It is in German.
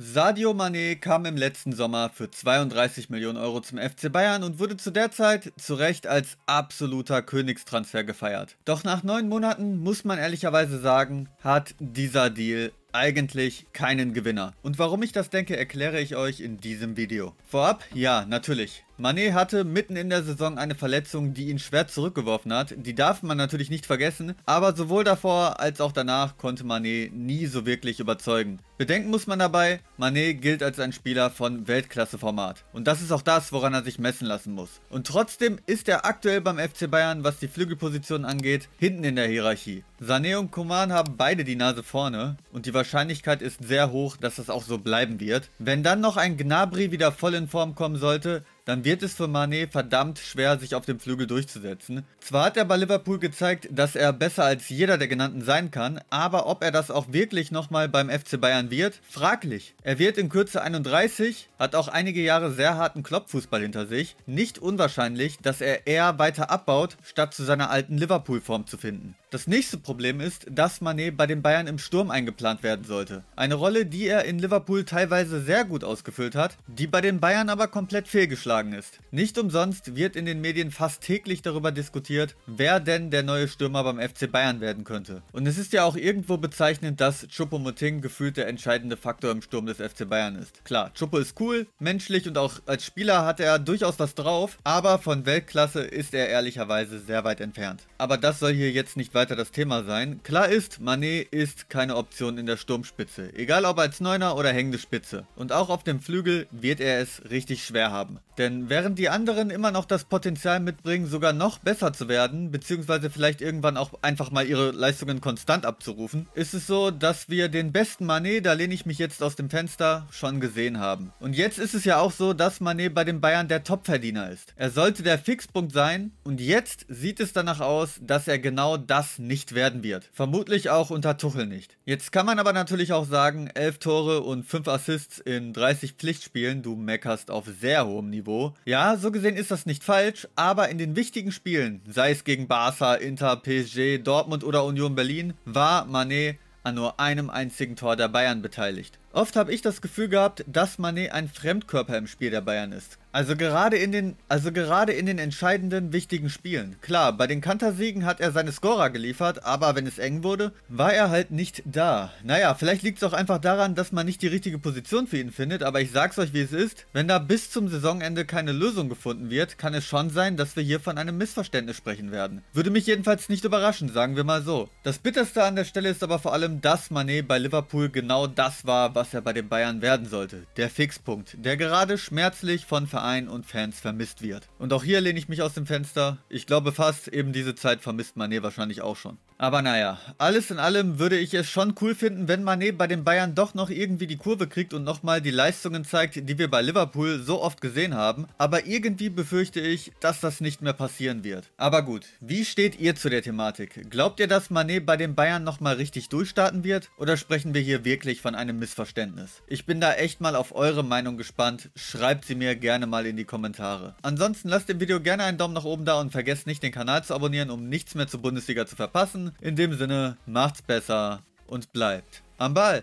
Sadio Mané kam im letzten Sommer für 32 Millionen Euro zum FC Bayern und wurde zu der Zeit zu Recht als absoluter Königstransfer gefeiert. Doch nach neun Monaten muss man ehrlicherweise sagen, hat dieser Deal eigentlich keinen Gewinner. Und warum ich das denke, erkläre ich euch in diesem Video. Vorab, ja, natürlich. Mané hatte mitten in der Saison eine Verletzung, die ihn schwer zurückgeworfen hat. Die darf man natürlich nicht vergessen, aber sowohl davor als auch danach konnte Mané nie so wirklich überzeugen. Bedenken muss man dabei, Mané gilt als ein Spieler von Weltklasseformat. Und das ist auch das, woran er sich messen lassen muss. Und trotzdem ist er aktuell beim FC Bayern, was die Flügelposition angeht, hinten in der Hierarchie. Sané und Koman haben beide die Nase vorne und die Wahrscheinlichkeit ist sehr hoch, dass das auch so bleiben wird. Wenn dann noch ein Gnabry wieder voll in Form kommen sollte, dann wird es für Manet verdammt schwer, sich auf dem Flügel durchzusetzen. Zwar hat er bei Liverpool gezeigt, dass er besser als jeder der genannten sein kann, aber ob er das auch wirklich nochmal beim FC Bayern wird, fraglich. Er wird in Kürze 31, hat auch einige Jahre sehr harten Kloppfußball hinter sich. Nicht unwahrscheinlich, dass er eher weiter abbaut, statt zu seiner alten Liverpool-Form zu finden. Das nächste Problem ist, dass Manet bei den Bayern im Sturm eingeplant werden sollte. Eine Rolle, die er in Liverpool teilweise sehr gut ausgefüllt hat, die bei den Bayern aber komplett fehlgeschlagen ist. Nicht umsonst wird in den Medien fast täglich darüber diskutiert, wer denn der neue Stürmer beim FC Bayern werden könnte. Und es ist ja auch irgendwo bezeichnend, dass Choupo-Moting gefühlt der entscheidende Faktor im Sturm des FC Bayern ist. Klar, Choupo ist cool, menschlich und auch als Spieler hat er durchaus was drauf, aber von Weltklasse ist er ehrlicherweise sehr weit entfernt. Aber das soll hier jetzt nicht weiter das Thema sein. Klar ist, Manet ist keine Option in der Sturmspitze, egal ob als Neuner oder hängende Spitze. Und auch auf dem Flügel wird er es richtig schwer haben. Denn während die anderen immer noch das Potenzial mitbringen, sogar noch besser zu werden, beziehungsweise vielleicht irgendwann auch einfach mal ihre Leistungen konstant abzurufen, ist es so, dass wir den besten Manet, da lehne ich mich jetzt aus dem Fenster, schon gesehen haben. Und jetzt ist es ja auch so, dass Manet bei den Bayern der Topverdiener ist. Er sollte der Fixpunkt sein und jetzt sieht es danach aus, dass er genau das Graf nicht werden wird. Vermutlich auch unter Tuchel nicht. Jetzt kann man aber natürlich auch sagen, 11 Tore und 5 Assists in 30 Pflichtspielen, du meckerst auf sehr hohem Niveau. Ja, so gesehen ist das nicht falsch, aber in den wichtigen Spielen, sei es gegen Barca, Inter, PSG, Dortmund oder Union Berlin, war Manet an nur einem einzigen Tor der Bayern beteiligt. Oft habe ich das Gefühl gehabt, dass Manet ein Fremdkörper im Spiel der Bayern ist. Also gerade in den, also gerade in den entscheidenden, wichtigen Spielen. Klar, bei den Kantersiegen hat er seine Scorer geliefert, aber wenn es eng wurde, war er halt nicht da. Naja, vielleicht liegt es auch einfach daran, dass man nicht die richtige Position für ihn findet, aber ich sag's euch wie es ist, wenn da bis zum Saisonende keine Lösung gefunden wird, kann es schon sein, dass wir hier von einem Missverständnis sprechen werden. Würde mich jedenfalls nicht überraschen, sagen wir mal so. Das Bitterste an der Stelle ist aber vor allem, dass Manet bei Liverpool genau das war, was er bei den Bayern werden sollte. Der Fixpunkt, der gerade schmerzlich von Verein und Fans vermisst wird. Und auch hier lehne ich mich aus dem Fenster. Ich glaube fast, eben diese Zeit vermisst Manet wahrscheinlich auch schon. Aber naja, alles in allem würde ich es schon cool finden, wenn Manet bei den Bayern doch noch irgendwie die Kurve kriegt und nochmal die Leistungen zeigt, die wir bei Liverpool so oft gesehen haben. Aber irgendwie befürchte ich, dass das nicht mehr passieren wird. Aber gut, wie steht ihr zu der Thematik? Glaubt ihr, dass Manet bei den Bayern nochmal richtig durchstarten wird? Oder sprechen wir hier wirklich von einem Missverständnis? Verständnis. Ich bin da echt mal auf eure Meinung gespannt. Schreibt sie mir gerne mal in die Kommentare. Ansonsten lasst dem Video gerne einen Daumen nach oben da und vergesst nicht den Kanal zu abonnieren, um nichts mehr zur Bundesliga zu verpassen. In dem Sinne, macht's besser und bleibt am Ball.